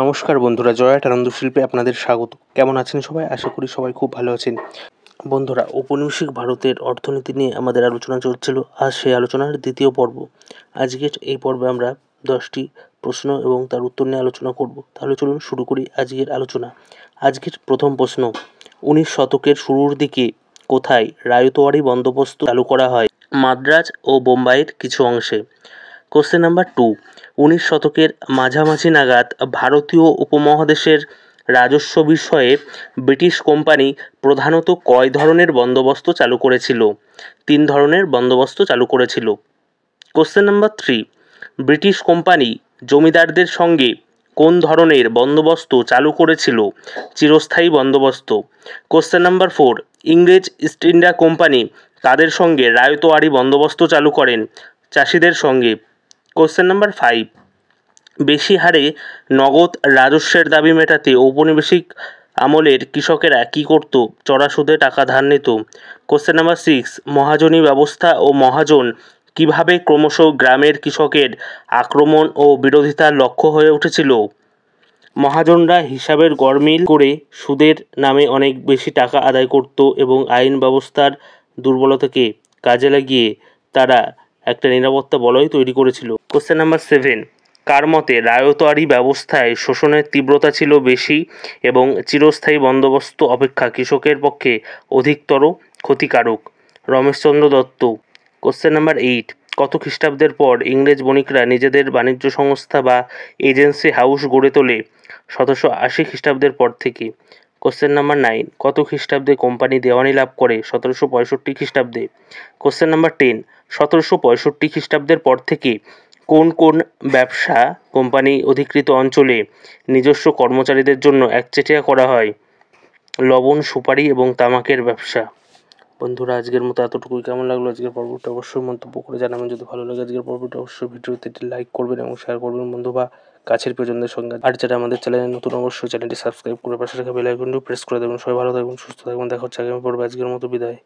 নমস্কার বন্ধুরা জয়াট আনন্দ শিল্পে আপনাদের স্বাগত কেমন আছেন সবাই আশা করি সবাই খুব ভালো আছেন বন্ধুরা ঔপনিবেশিক ভারতের অর্থনীতি নিয়ে আমাদের আলোচনা চলছিল আর সেই আলোচনার দ্বিতীয় পর্ব আজকের এই পর্বে আমরা দশটি প্রশ্ন এবং তার উত্তর নিয়ে আলোচনা করব তাহলে চলুন শুরু করি আজকের আলোচনা আজকের প্রথম প্রশ্ন উনিশ শতকের শুরুর দিকে কোথায় রায়তোয়ারি বন্দোবস্ত চালু করা হয় মাদ্রাজ ও বোম্বাইয়ের কিছু অংশে কোশ্চেন নাম্বার টু উনিশ শতকের মাঝামাঝি নাগাদ ভারতীয় উপমহাদেশের রাজস্ব বিষয়ে ব্রিটিশ কোম্পানি প্রধানত কয় ধরনের বন্দোবস্ত চালু করেছিল তিন ধরনের বন্দোবস্ত চালু করেছিল question number three British company জমিদারদের সঙ্গে কোন ধরনের বন্দোবস্ত চালু করেছিল চিরস্থায়ী বন্দোবস্ত কোশ্চেন নাম্বার ফোর ইংরেজ ইস্ট ইন্ডিয়া কোম্পানি তাদের সঙ্গে রায়তোয়ারি বন্দোবস্ত চালু করেন চাষিদের সঙ্গে কোশ্চেন নাম্বার ফাইভ বেশি হারে নগদ রাজস্বের দাবি মেটাতে ঔপনিবেশিক আমলের কৃষকেরা কি করত চড়া সুদে টাকা ধার নিত কোশ্চেন নাম্বার সিক্স মহাজনী ব্যবস্থা ও মহাজন কিভাবে ক্রমশ গ্রামের কৃষকের আক্রমণ ও বিরোধিতার লক্ষ্য হয়ে উঠেছিল মহাজনরা হিসাবের গরমিল করে সুদের নামে অনেক বেশি টাকা আদায় করত এবং আইন ব্যবস্থার দুর্বলতাকে কাজে লাগিয়ে তারা একটা নিরাপত্তা বলয় তৈরি করেছিল কোশ্চেন নাম্বার সেভেন কার মতে রায়তারি ব্যবস্থায় শোষণের তীব্রতা ছিল বেশি এবং চিরস্থায়ী বন্দোবস্ত অপেক্ষা কৃষকের পক্ষে অধিকতর ক্ষতিকারক Rameshchandra Dutt question number eight কত খ্রিস্টাব্দের পর ইংরেজ বণিকরা নিজেদের বাণিজ্য সংস্থা বা এজেন্সি হাউস গড়ে তোলে সতেরোশো আশি খ্রিস্টাব্দের পর থেকে কোশ্চেন নাম্বার নাইন কত খ্রিস্টাব্দে কোম্পানি দেওয়ানি লাভ করে সতেরোশো পঁয়ষট্টি খ্রিস্টাব্দে কোশ্চেন নাম্বার টেন সতেরোশো পঁয়ষট্টি খ্রিস্টাব্দের পর থেকে কোন কোন ব্যবসা কোম্পানি অধিকৃত অঞ্চলে নিজস্ব কর্মচারীদের জন্য একচেটিয়া করা হয় লবণ সুপারি এবং তামাকের ব্যবসা বন্ধুরা আজকের মতো এতটুকুই কেমন লাগলো আজকের পর্বটা অবশ্যই মন্তব্য করে জানাবেন যদি ভালো লাগে আজকের পর্বটা অবশ্যই ভিডিওতে একটি লাইক করবেন এবং শেয়ার করবেন বন্ধু বা কাছের প্রিয়জনদের সঙ্গে আর যারা আমাদের চ্যানেলে নতুন অবশ্যই চ্যানেলটি সাবস্ক্রাইব করে পাশে রাখা বেল প্রেস করে দেবেন সবাই ভালো থাকবেন সুস্থ থাকবেন দেখা হচ্ছে আগামী পর্বে আজকের মতো বিদায়